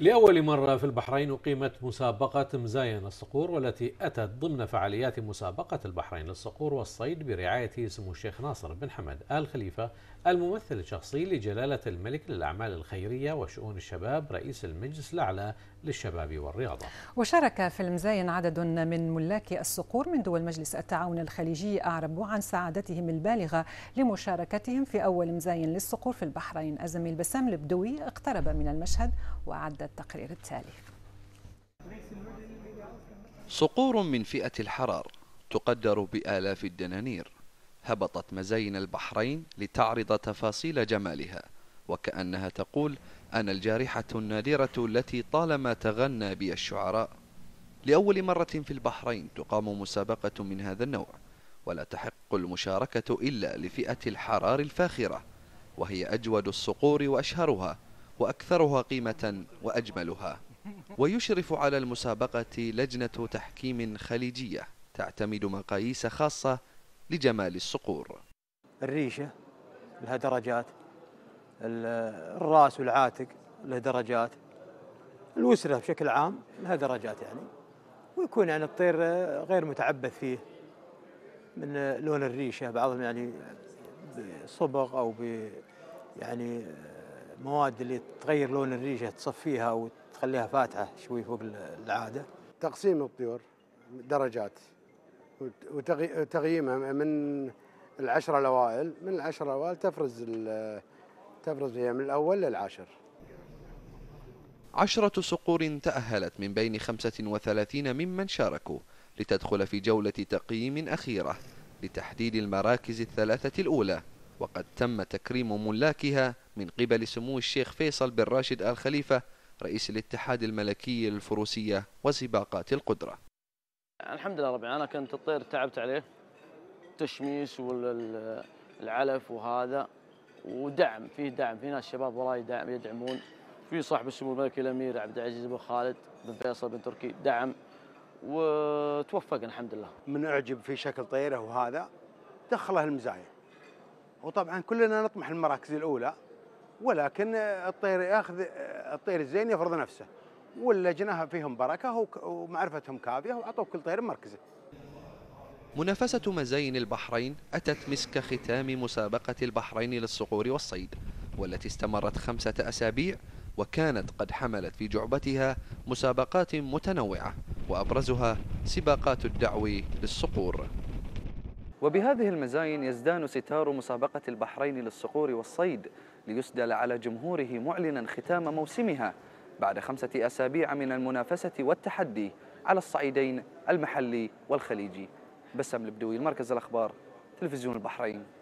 لأول مرة في البحرين أقيمت مسابقة مزاين الصقور والتي أتت ضمن فعاليات مسابقة البحرين للصقور والصيد برعاية سمو الشيخ ناصر بن حمد آل خليفة الممثل الشخصي لجلالة الملك للأعمال الخيرية وشؤون الشباب رئيس المجلس الأعلى للشباب والرياضة وشارك في المزاين عدد من ملاك الصقور من دول مجلس التعاون الخليجي أعربوا عن سعادتهم البالغة لمشاركتهم في أول مزاين للصقور في البحرين الزميل بسام البدوي اقترب من المشهد وعدت التقرير التالي صقور من فئة الحرار تقدر بآلاف الدنانير هبطت مزاين البحرين لتعرض تفاصيل جمالها وكأنها تقول أنا الجارحة النادرة التي طالما تغنى بي الشعراء لأول مرة في البحرين تقام مسابقة من هذا النوع ولا تحق المشاركة إلا لفئة الحرار الفاخرة وهي أجود الصقور وأشهرها وأكثرها قيمة وأجملها ويشرف على المسابقة لجنة تحكيم خليجية تعتمد مقاييس خاصة لجمال الصقور الريشة لها درجات الراس والعاتق له درجات الوسرة بشكل عام لها درجات يعني ويكون يعني الطير غير متعبث فيه من لون الريشة بعضهم يعني بصبغ أو ب يعني المواد اللي تغير لون الريشه تصفيها وتخليها فاتحه شوي فوق العاده تقسيم الطيور درجات وتقييمها من العشرة الأوائل من العشرة الأوائل تفرز تفرز هي من الأول للعاشر عشرة صقور تأهلت من بين 35 ممن شاركوا لتدخل في جولة تقييم أخيرة لتحديد المراكز الثلاثة الأولى وقد تم تكريم ملاكها من قبل سمو الشيخ فيصل بن راشد آل خليفة رئيس الاتحاد الملكي للفروسية وسباقات القدرة الحمد لله ربي أنا كنت الطير تعبت عليه تشميس والعلف وهذا ودعم فيه دعم في ناس شباب وراي دعم يدعمون في صاحب السمو الملك الامير عبد العزيز بن خالد بن فيصل بن تركي دعم وتوفق الحمد لله. من اعجب في شكل طيره وهذا دخله المزايا. وطبعا كلنا نطمح المراكز الاولى ولكن الطير ياخذ الطير الزين يفرض نفسه واللجنه فيهم بركه ومعرفتهم كافيه وعطوا كل طير مركزه. منافسه مزاين البحرين اتت مسك ختام مسابقه البحرين للصقور والصيد والتي استمرت خمسه اسابيع وكانت قد حملت في جعبتها مسابقات متنوعه وابرزها سباقات الدعوي للصقور. وبهذه المزاين يزدان ستار مسابقة البحرين للصقور والصيد ليسدل على جمهوره معلنا ختام موسمها بعد خمسة أسابيع من المنافسة والتحدي على الصعيدين المحلي والخليجي بسام البدوي المركز الأخبار تلفزيون البحرين